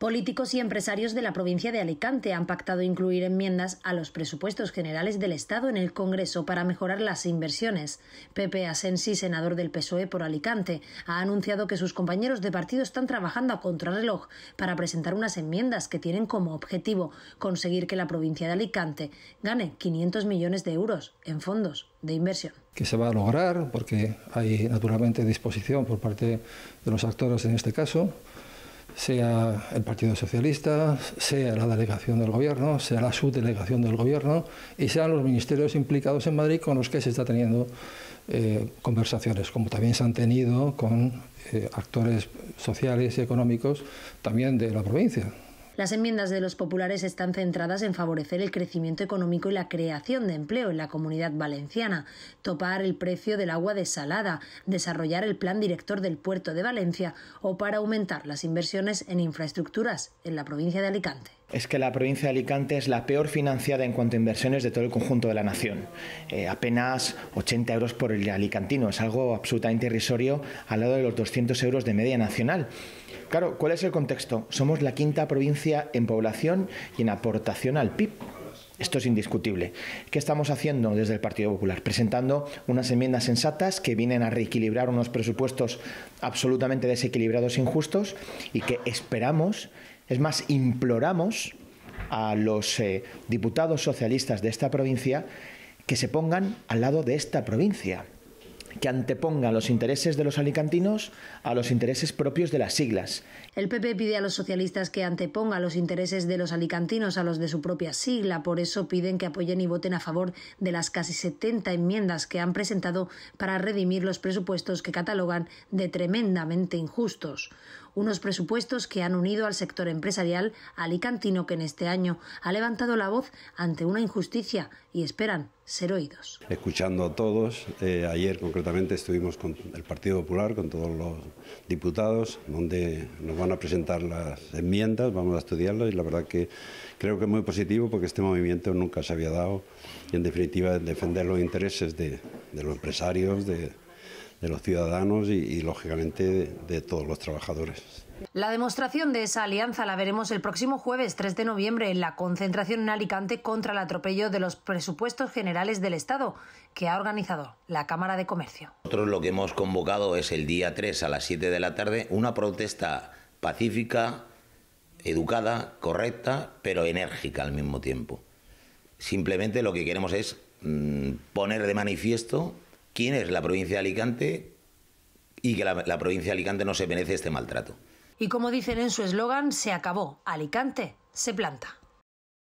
Políticos y empresarios de la provincia de Alicante han pactado incluir enmiendas a los presupuestos generales del Estado en el Congreso para mejorar las inversiones. Pepe Asensi, senador del PSOE por Alicante, ha anunciado que sus compañeros de partido están trabajando a contrarreloj para presentar unas enmiendas que tienen como objetivo conseguir que la provincia de Alicante gane 500 millones de euros en fondos de inversión. Que se va a lograr porque hay naturalmente disposición por parte de los actores en este caso sea el Partido Socialista, sea la delegación del gobierno, sea la subdelegación del gobierno y sean los ministerios implicados en Madrid con los que se está teniendo eh, conversaciones, como también se han tenido con eh, actores sociales y económicos también de la provincia. Las enmiendas de los populares están centradas en favorecer el crecimiento económico y la creación de empleo en la comunidad valenciana, topar el precio del agua desalada, desarrollar el plan director del puerto de Valencia o para aumentar las inversiones en infraestructuras en la provincia de Alicante es que la provincia de Alicante es la peor financiada en cuanto a inversiones de todo el conjunto de la nación. Eh, apenas 80 euros por el alicantino, es algo absolutamente irrisorio al lado de los 200 euros de media nacional. Claro, ¿cuál es el contexto? Somos la quinta provincia en población y en aportación al PIB. Esto es indiscutible. ¿Qué estamos haciendo desde el Partido Popular? Presentando unas enmiendas sensatas que vienen a reequilibrar unos presupuestos absolutamente desequilibrados e injustos y que esperamos es más, imploramos a los eh, diputados socialistas de esta provincia que se pongan al lado de esta provincia, que antepongan los intereses de los alicantinos a los intereses propios de las siglas. El PP pide a los socialistas que antepongan los intereses de los alicantinos a los de su propia sigla, por eso piden que apoyen y voten a favor de las casi 70 enmiendas que han presentado para redimir los presupuestos que catalogan de tremendamente injustos unos presupuestos que han unido al sector empresarial alicantino que en este año ha levantado la voz ante una injusticia y esperan ser oídos. Escuchando a todos, eh, ayer concretamente estuvimos con el Partido Popular, con todos los diputados, donde nos van a presentar las enmiendas, vamos a estudiarlas y la verdad que creo que es muy positivo porque este movimiento nunca se había dado y en definitiva defender los intereses de, de los empresarios, de, de los ciudadanos y, lógicamente, de, de todos los trabajadores. La demostración de esa alianza la veremos el próximo jueves 3 de noviembre en la concentración en Alicante contra el atropello de los presupuestos generales del Estado que ha organizado la Cámara de Comercio. Nosotros lo que hemos convocado es el día 3 a las 7 de la tarde una protesta pacífica, educada, correcta, pero enérgica al mismo tiempo. Simplemente lo que queremos es mm, poner de manifiesto quién es la provincia de Alicante y que la, provincia de Alicante no se merece este maltrato. Y como dicen en su eslogan, se acabó. Alicante se planta.